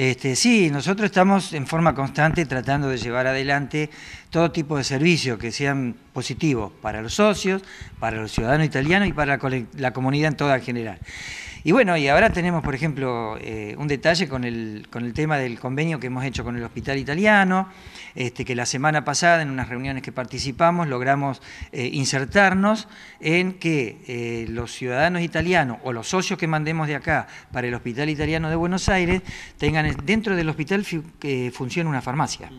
Este, sí, nosotros estamos en forma constante tratando de llevar adelante todo tipo de servicios que sean positivos para los socios, para los ciudadanos italianos y para la, comunidad en toda general. Y bueno, y ahora tenemos, por ejemplo, eh, un detalle con el, con el, tema del convenio que hemos hecho con el Hospital Italiano, este, que la semana pasada en unas reuniones que participamos logramos eh, insertarnos en que eh, los ciudadanos italianos o los socios que mandemos de acá para el Hospital Italiano de Buenos Aires tengan dentro del hospital que funcione una farmacia.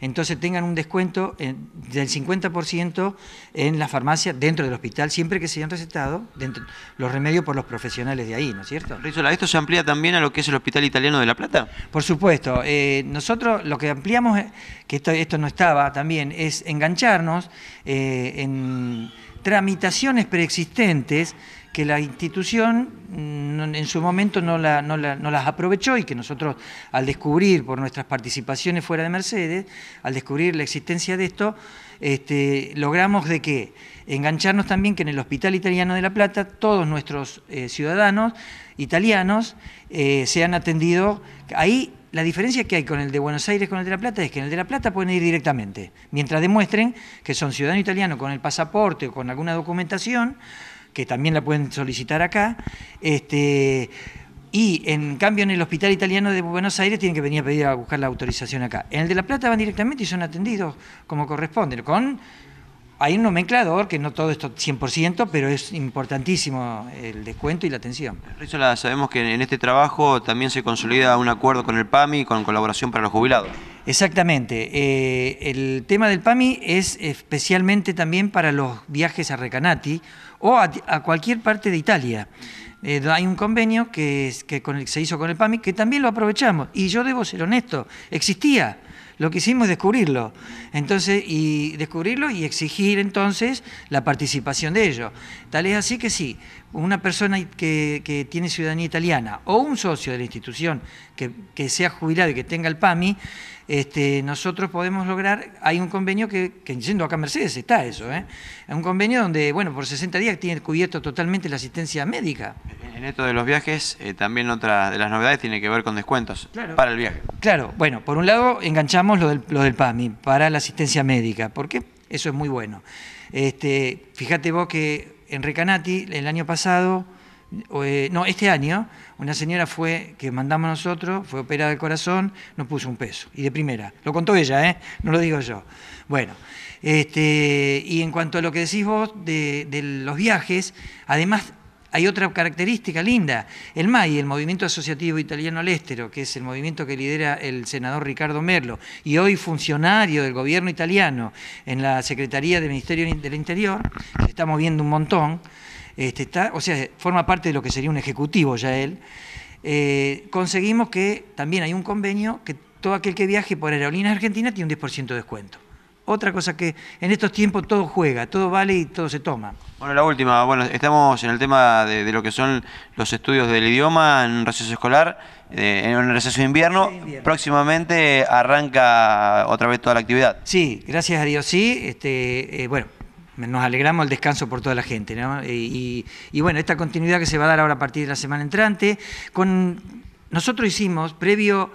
Entonces tengan un descuento del 50% en la farmacia dentro del hospital, siempre que se hayan recetado los remedios por los profesionales de ahí. ¿no es cierto? ¿esto se amplía también a lo que es el Hospital Italiano de La Plata? Por supuesto. Eh, nosotros lo que ampliamos, eh, que esto, esto no estaba también, es engancharnos eh, en tramitaciones preexistentes que la institución mm, en su momento no, la, las aprovechó y que nosotros al descubrir por nuestras participaciones fuera de Mercedes, al descubrir la existencia de esto, este, logramos de que engancharnos también que en el Hospital Italiano de La Plata todos nuestros eh, ciudadanos italianos eh, sean atendidos. Ahí la diferencia que hay con el de Buenos Aires, con el de La Plata, es que en el de La Plata pueden ir directamente, mientras demuestren que son ciudadanos italianos con el pasaporte o con alguna documentación que también la pueden solicitar acá. Este, y en cambio en el Hospital Italiano de Buenos Aires tienen que venir a pedir a buscar la autorización acá. En el de La Plata van directamente y son atendidos como corresponde, hay un nomenclador que no todo esto 100%, pero es importantísimo el descuento y la atención. sabemos que en este trabajo también se consolida un acuerdo con el PAMI con colaboración para los jubilados. Exactamente. Eh, el tema del PAMI es especialmente también para los viajes a Recanati o a, cualquier parte de Italia. Eh, hay un convenio que, se hizo con el PAMI que también lo aprovechamos. Y yo debo ser honesto, existía lo que hicimos es descubrirlo. Entonces, y descubrirlo y exigir entonces la participación de ellos. Tal es así que sí, una persona que, tiene ciudadanía italiana o un socio de la institución que, sea jubilado y que tenga el PAMI, este, nosotros podemos lograr, hay un convenio que, que yendo acá a Mercedes está eso, ¿eh? un convenio donde, bueno, por 60 días tiene cubierto totalmente la asistencia médica. En esto de los viajes, eh, también otra de las novedades tiene que ver con descuentos para el viaje. Claro, bueno, por un lado enganchamos lo del, PAMI para la asistencia médica, porque eso es muy bueno. Este, fíjate vos que en Recanati el año pasado, eh, no, este año, una señora fue, que mandamos nosotros, fue operada del corazón, nos puso un peso, y de primera. Lo contó ella, ¿eh? no lo digo yo. Bueno, este, y en cuanto a lo que decís vos de los viajes, además hay otra característica linda. El MAI, el Movimiento Asociativo Italiano al Estero, que es el movimiento que lidera el senador Ricardo Merlo, y hoy funcionario del gobierno italiano en la Secretaría del Ministerio del Interior, se está moviendo un montón, este, o sea, forma parte de lo que sería un ejecutivo ya él. Eh, conseguimos que también hay un convenio que todo aquel que viaje por aerolíneas argentinas tiene un 10% de descuento otra cosa que en estos tiempos todo juega, todo vale y todo se toma. Bueno, la última, bueno, estamos en el tema de, lo que son los estudios del idioma en receso escolar, eh, en un receso de invierno. Próximamente arranca otra vez toda la actividad. Sí, gracias a Dios, sí. Este, eh, bueno, nos alegramos el descanso por toda la gente. ¿no? Eh, y, bueno, esta continuidad que se va a dar ahora a partir de la semana entrante, con nosotros hicimos, previo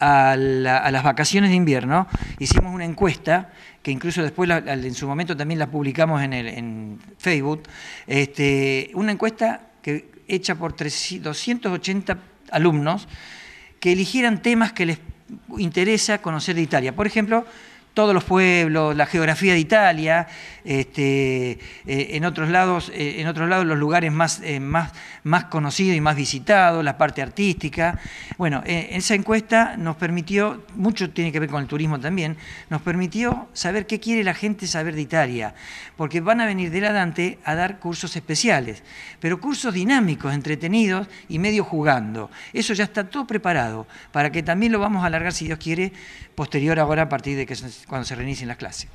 a, las vacaciones de invierno, hicimos una encuesta que incluso después en su momento también la publicamos en, Facebook, este, una encuesta que, hecha por 280 alumnos que eligieran temas que les interesa conocer de Italia. Por ejemplo, todos los pueblos, la geografía de Italia, este, eh, en, otros lados, eh, en otros lados los lugares más, eh, más, más conocidos y más visitados, la parte artística. Bueno, esa encuesta nos permitió, mucho tiene que ver con el turismo también, nos permitió saber qué quiere la gente saber de Italia, porque van a venir de la Dante a dar cursos especiales, pero cursos dinámicos, entretenidos y medio jugando. Eso ya está todo preparado para que también lo vamos a alargar, si Dios quiere, posterior ahora a partir de que se cuando se reinicien la clase.